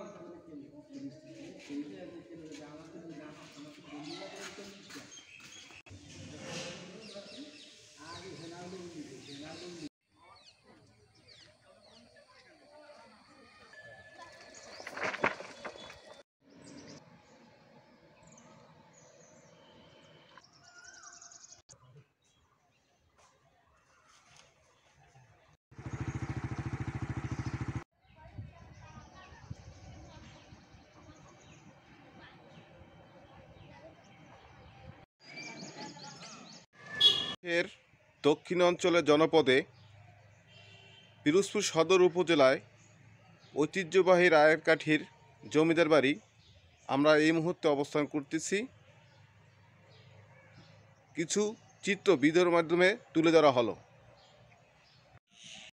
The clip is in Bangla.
ওইটা আমাদেরকে নিয়ে আমাদের এর দক্ষিণ অঞ্চলের জনপদে পিরোজপুর সদর উপজেলায় ঐতিহ্যবাহী রায়ের কাঠির জমিদার বাড়ি আমরা এই মুহূর্তে অবস্থান করতেছি কিছু চিত্র বিধর মাধ্যমে তুলে ধরা হলো